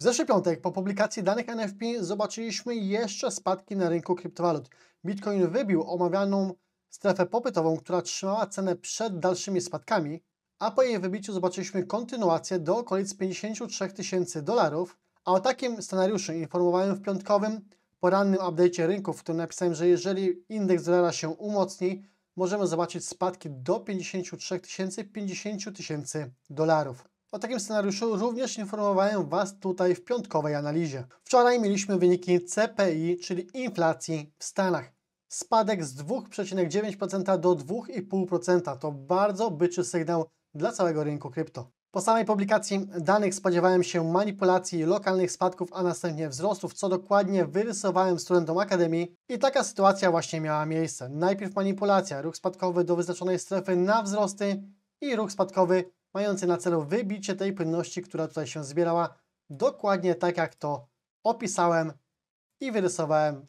W zeszły piątek po publikacji danych NFP zobaczyliśmy jeszcze spadki na rynku kryptowalut. Bitcoin wybił omawianą strefę popytową, która trzymała cenę przed dalszymi spadkami, a po jej wybiciu zobaczyliśmy kontynuację do okolic 53 tysięcy dolarów, a o takim scenariuszu informowałem w piątkowym porannym update'cie rynków, w którym napisałem, że jeżeli indeks dolara się umocni, możemy zobaczyć spadki do 53 tysięcy, 50 tysięcy dolarów. O takim scenariuszu również informowałem Was tutaj w piątkowej analizie. Wczoraj mieliśmy wyniki CPI, czyli inflacji w Stanach. Spadek z 2,9% do 2,5% to bardzo byczy sygnał dla całego rynku krypto. Po samej publikacji danych spodziewałem się manipulacji, lokalnych spadków, a następnie wzrostów, co dokładnie wyrysowałem studentom Akademii i taka sytuacja właśnie miała miejsce. Najpierw manipulacja, ruch spadkowy do wyznaczonej strefy na wzrosty i ruch spadkowy mający na celu wybicie tej płynności, która tutaj się zbierała, dokładnie tak jak to opisałem i wyrysowałem,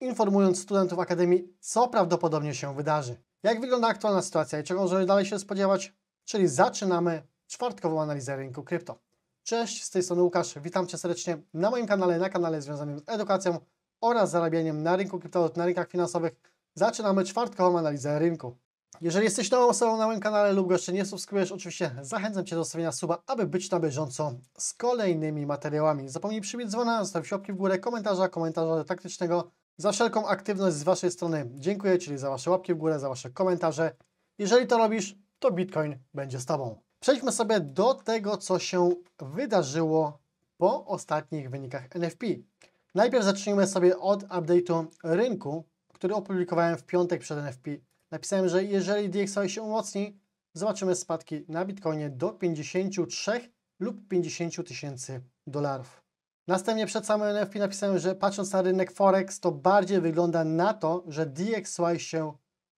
informując studentów Akademii, co prawdopodobnie się wydarzy. Jak wygląda aktualna sytuacja i czego możemy dalej się spodziewać? Czyli zaczynamy czwartkową analizę rynku krypto. Cześć, z tej strony Łukasz, witam Cię serdecznie na moim kanale, na kanale związanym z edukacją oraz zarabianiem na rynku kryptowalut, na rynkach finansowych. Zaczynamy czwartkową analizę rynku. Jeżeli jesteś nową osobą na moim kanale lub jeszcze nie subskrybujesz, oczywiście zachęcam Cię do zostawienia suba, aby być na bieżąco z kolejnymi materiałami. Zapomnij przybić dzwona, zostawić łapki w górę, komentarza, komentarza taktycznego. Za wszelką aktywność z Waszej strony dziękuję, czyli za Wasze łapki w górę, za Wasze komentarze. Jeżeli to robisz, to Bitcoin będzie z Tobą. Przejdźmy sobie do tego, co się wydarzyło po ostatnich wynikach NFP. Najpierw zacznijmy sobie od update'u rynku, który opublikowałem w piątek przed NFP Napisałem, że jeżeli DXY się umocni, zobaczymy spadki na Bitcoinie do 53 lub 50 tysięcy dolarów. Następnie przed samym NFP napisałem, że patrząc na rynek Forex, to bardziej wygląda na to, że DXY się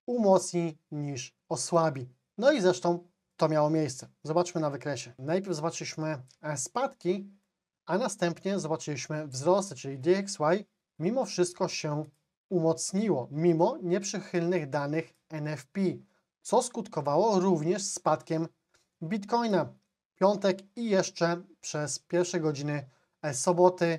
umocni niż osłabi. No i zresztą to miało miejsce. Zobaczmy na wykresie. Najpierw zobaczyliśmy e, spadki, a następnie zobaczyliśmy wzrosty, czyli DXY mimo wszystko się umocniło mimo nieprzychylnych danych NFP, co skutkowało również spadkiem Bitcoina. Piątek i jeszcze przez pierwsze godziny soboty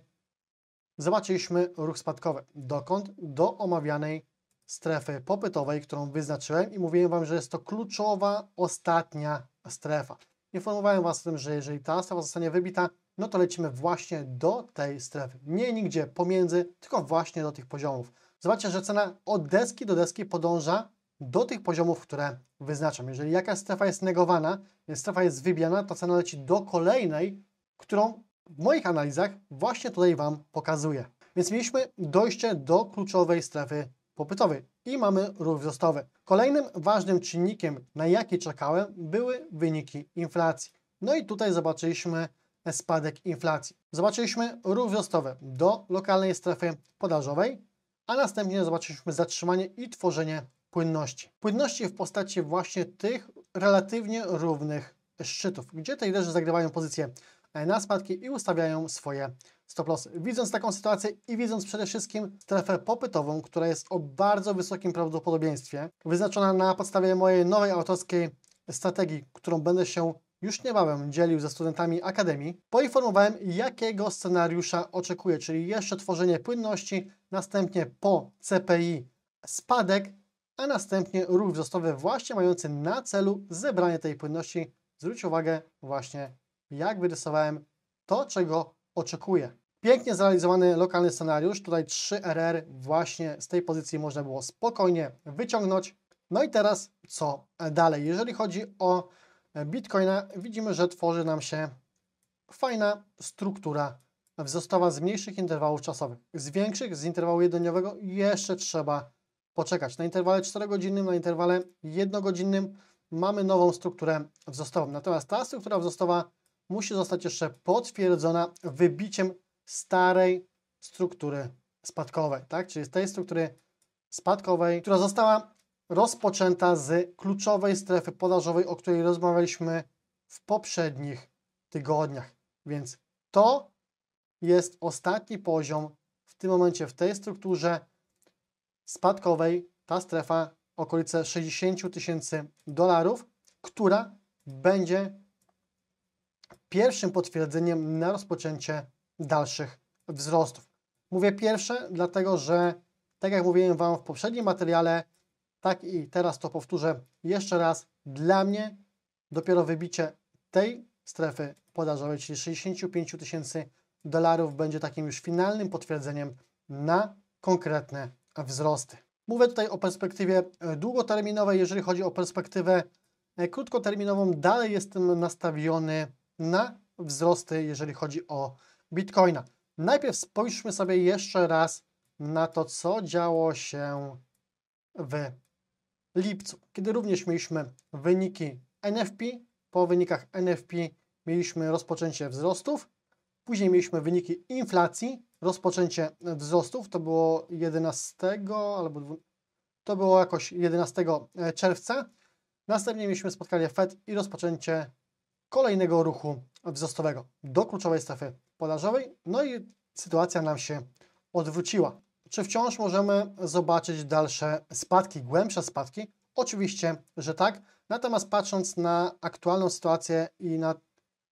zobaczyliśmy ruch spadkowy. Dokąd? Do omawianej strefy popytowej, którą wyznaczyłem i mówiłem Wam, że jest to kluczowa ostatnia strefa. Informowałem Was o tym, że jeżeli ta strefa zostanie wybita, no to lecimy właśnie do tej strefy. Nie nigdzie pomiędzy, tylko właśnie do tych poziomów zobaczcie, że cena od deski do deski podąża do tych poziomów, które wyznaczam. Jeżeli jakaś strefa jest negowana, więc strefa jest wybiana, to cena leci do kolejnej, którą w moich analizach właśnie tutaj Wam pokazuję. Więc mieliśmy dojście do kluczowej strefy popytowej i mamy ruch wzrostowy. Kolejnym ważnym czynnikiem, na jaki czekałem, były wyniki inflacji. No i tutaj zobaczyliśmy spadek inflacji. Zobaczyliśmy ruch wzrostowy do lokalnej strefy podażowej, a następnie zobaczyliśmy zatrzymanie i tworzenie płynności. Płynności w postaci właśnie tych relatywnie równych szczytów, gdzie te zagrywają pozycję na spadki i ustawiają swoje stop lossy. Widząc taką sytuację i widząc przede wszystkim strefę popytową, która jest o bardzo wysokim prawdopodobieństwie wyznaczona na podstawie mojej nowej autorskiej strategii, którą będę się już niebawem dzielił ze studentami Akademii, poinformowałem jakiego scenariusza oczekuję, czyli jeszcze tworzenie płynności następnie po CPI spadek, a następnie ruch wzrostowy właśnie mający na celu zebranie tej płynności. Zwróć uwagę właśnie jak wyrysowałem to, czego oczekuję. Pięknie zrealizowany lokalny scenariusz, tutaj 3 RR właśnie z tej pozycji można było spokojnie wyciągnąć. No i teraz co dalej? Jeżeli chodzi o Bitcoina, widzimy, że tworzy nam się fajna struktura wzrostowa z mniejszych interwałów czasowych. Z większych, z interwału jednodniowego jeszcze trzeba poczekać. Na interwale 4-godzinnym, na interwale 1-godzinnym mamy nową strukturę wzrostową. Natomiast ta struktura wzrostowa musi zostać jeszcze potwierdzona wybiciem starej struktury spadkowej, tak? czyli tej struktury spadkowej, która została rozpoczęta z kluczowej strefy podażowej, o której rozmawialiśmy w poprzednich tygodniach. Więc to jest ostatni poziom w tym momencie w tej strukturze spadkowej, ta strefa okolice 60 tysięcy dolarów, która będzie pierwszym potwierdzeniem na rozpoczęcie dalszych wzrostów. Mówię pierwsze, dlatego że, tak jak mówiłem Wam w poprzednim materiale, tak i teraz to powtórzę jeszcze raz, dla mnie dopiero wybicie tej strefy podażowej, czyli 65 tysięcy dolarów będzie takim już finalnym potwierdzeniem na konkretne wzrosty. Mówię tutaj o perspektywie e, długoterminowej. Jeżeli chodzi o perspektywę e, krótkoterminową, dalej jestem nastawiony na wzrosty, jeżeli chodzi o Bitcoina. Najpierw spójrzmy sobie jeszcze raz na to, co działo się w lipcu, kiedy również mieliśmy wyniki NFP. Po wynikach NFP mieliśmy rozpoczęcie wzrostów, Później mieliśmy wyniki inflacji, rozpoczęcie wzrostów, to było 11 albo 12, to było jakoś 11 e, czerwca. Następnie mieliśmy spotkanie Fed i rozpoczęcie kolejnego ruchu wzrostowego do kluczowej strefy podażowej. No i sytuacja nam się odwróciła. Czy wciąż możemy zobaczyć dalsze spadki, głębsze spadki? Oczywiście, że tak. Natomiast patrząc na aktualną sytuację i na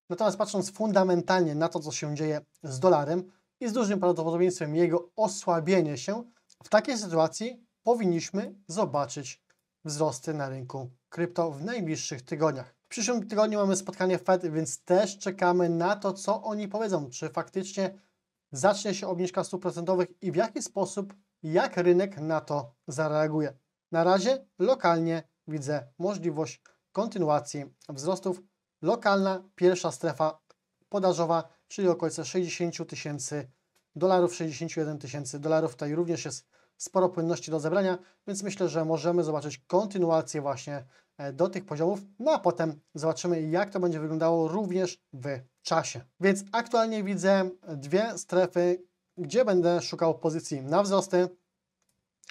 Natomiast patrząc fundamentalnie na to, co się dzieje z dolarem i z dużym prawdopodobieństwem jego osłabienie się, w takiej sytuacji powinniśmy zobaczyć wzrosty na rynku krypto w najbliższych tygodniach. W przyszłym tygodniu mamy spotkanie Fed, więc też czekamy na to, co oni powiedzą, czy faktycznie zacznie się obniżka stóp procentowych i w jaki sposób, jak rynek na to zareaguje. Na razie lokalnie widzę możliwość kontynuacji wzrostów lokalna pierwsza strefa podażowa, czyli okolice 60 tysięcy dolarów, 61 tysięcy dolarów. Tutaj również jest sporo płynności do zebrania, więc myślę, że możemy zobaczyć kontynuację właśnie e, do tych poziomów, no a potem zobaczymy, jak to będzie wyglądało również w czasie. Więc aktualnie widzę dwie strefy, gdzie będę szukał pozycji na wzrosty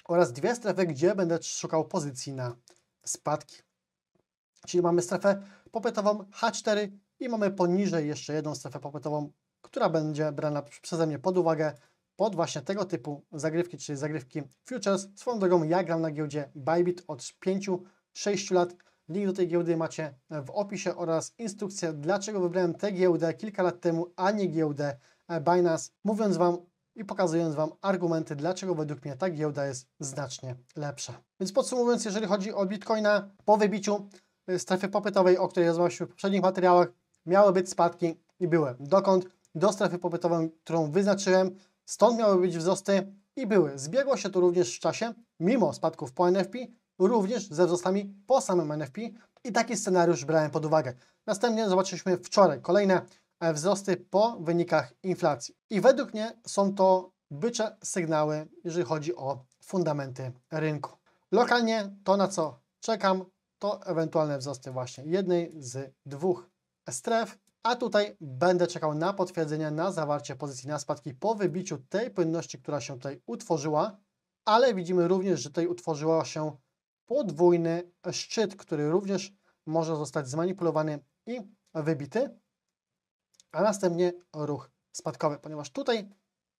oraz dwie strefy, gdzie będę szukał pozycji na spadki. Czyli mamy strefę popytową H4 i mamy poniżej jeszcze jedną strefę popytową, która będzie brana przeze mnie pod uwagę pod właśnie tego typu zagrywki, czyli zagrywki futures. Swoją drogą ja gram na giełdzie Bybit od 5-6 lat. Link do tej giełdy macie w opisie oraz instrukcję, dlaczego wybrałem tę giełdę kilka lat temu, a nie giełdę e, Binance, mówiąc Wam i pokazując Wam argumenty, dlaczego według mnie ta giełda jest znacznie lepsza. Więc podsumowując, jeżeli chodzi o Bitcoina, po wybiciu Y, strefy popytowej, o której rozmawialiśmy w poprzednich materiałach, miały być spadki i były. Dokąd? Do strefy popytowej, którą wyznaczyłem, stąd miały być wzrosty i były. Zbiegło się to również w czasie, mimo spadków po NFP, również ze wzrostami po samym NFP i taki scenariusz brałem pod uwagę. Następnie zobaczyliśmy wczoraj kolejne e, wzrosty po wynikach inflacji. I według mnie są to bycze sygnały, jeżeli chodzi o fundamenty rynku. Lokalnie to, na co czekam, to ewentualne wzrosty właśnie jednej z dwóch stref. A tutaj będę czekał na potwierdzenie na zawarcie pozycji na spadki po wybiciu tej płynności, która się tutaj utworzyła, ale widzimy również, że tutaj utworzyła się podwójny szczyt, który również może zostać zmanipulowany i wybity, a następnie ruch spadkowy, ponieważ tutaj,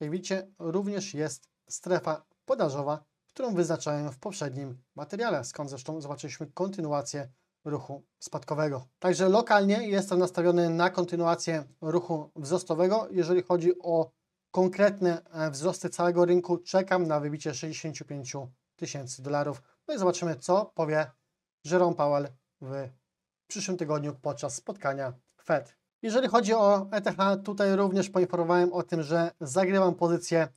jak widzicie, również jest strefa podażowa którą wyznaczałem w poprzednim materiale, skąd zresztą zobaczyliśmy kontynuację ruchu spadkowego. Także lokalnie jestem nastawiony na kontynuację ruchu wzrostowego. Jeżeli chodzi o konkretne e, wzrosty całego rynku, czekam na wybicie 65 tysięcy dolarów. No i zobaczymy, co powie Jerome Powell w przyszłym tygodniu podczas spotkania Fed. Jeżeli chodzi o ETH, tutaj również poinformowałem o tym, że zagrywam pozycję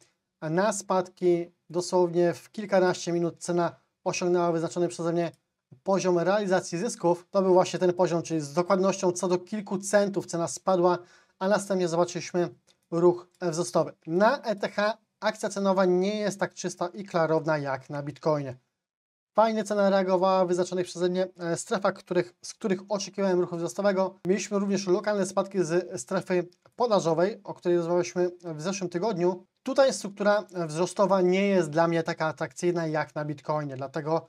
na spadki Dosłownie w kilkanaście minut cena osiągnęła wyznaczony przeze mnie poziom realizacji zysków. To był właśnie ten poziom, czyli z dokładnością co do kilku centów cena spadła, a następnie zobaczyliśmy ruch wzrostowy. Na ETH akcja cenowa nie jest tak czysta i klarowna jak na Bitcoinie. Fajnie cena reagowała w wyznaczonych przeze mnie e, strefach, których, z których oczekiwałem ruchu wzrostowego. Mieliśmy również lokalne spadki z strefy podażowej, o której rozmawialiśmy w zeszłym tygodniu. Tutaj struktura wzrostowa nie jest dla mnie taka atrakcyjna jak na Bitcoinie, dlatego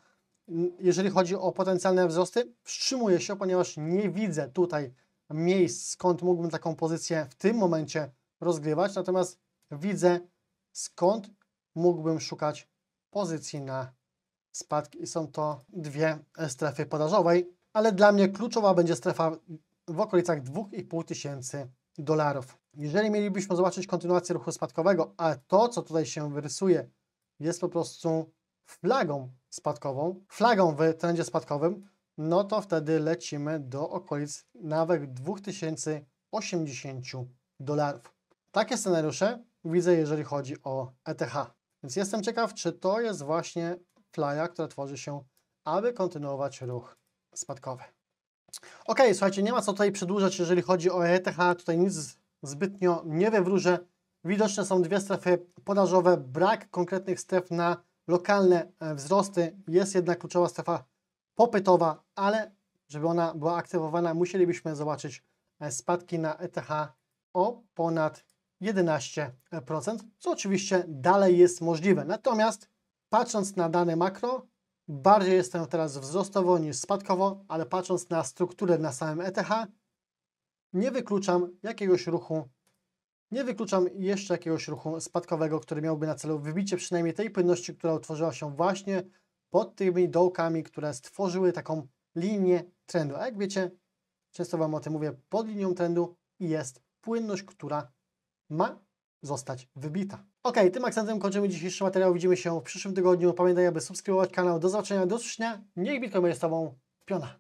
mm, jeżeli chodzi o potencjalne wzrosty, wstrzymuję się, ponieważ nie widzę tutaj miejsc, skąd mógłbym taką pozycję w tym momencie rozgrywać, natomiast widzę skąd mógłbym szukać pozycji na spadki i są to dwie strefy podażowej, ale dla mnie kluczowa będzie strefa w okolicach 2500 dolarów. Jeżeli mielibyśmy zobaczyć kontynuację ruchu spadkowego, a to, co tutaj się wyrysuje, jest po prostu flagą spadkową, flagą w trendzie spadkowym, no to wtedy lecimy do okolic nawet 2080 dolarów. Takie scenariusze widzę, jeżeli chodzi o ETH. Więc jestem ciekaw, czy to jest właśnie flaja, która tworzy się, aby kontynuować ruch spadkowy. Ok, słuchajcie, nie ma co tutaj przedłużać, jeżeli chodzi o ETH, tutaj nic zbytnio nie wywróżę. Widoczne są dwie strefy podażowe, brak konkretnych stref na lokalne e, wzrosty. Jest jednak kluczowa strefa popytowa, ale żeby ona była aktywowana, musielibyśmy zobaczyć e, spadki na ETH o ponad 11%, co oczywiście dalej jest możliwe. Natomiast patrząc na dane makro, Bardziej jestem teraz wzrostowo niż spadkowo, ale patrząc na strukturę na samym ETH, nie wykluczam jakiegoś ruchu, nie wykluczam jeszcze jakiegoś ruchu spadkowego, który miałby na celu wybicie przynajmniej tej płynności, która utworzyła się właśnie pod tymi dołkami, które stworzyły taką linię trendu. A jak wiecie, często Wam o tym mówię, pod linią trendu jest płynność, która ma zostać wybita. Ok, tym akcentem kończymy dzisiejszy materiał. Widzimy się w przyszłym tygodniu. Pamiętaj, aby subskrybować kanał. Do zobaczenia, do usłyszenia. Niech Bitcoin będzie z Tobą w piona.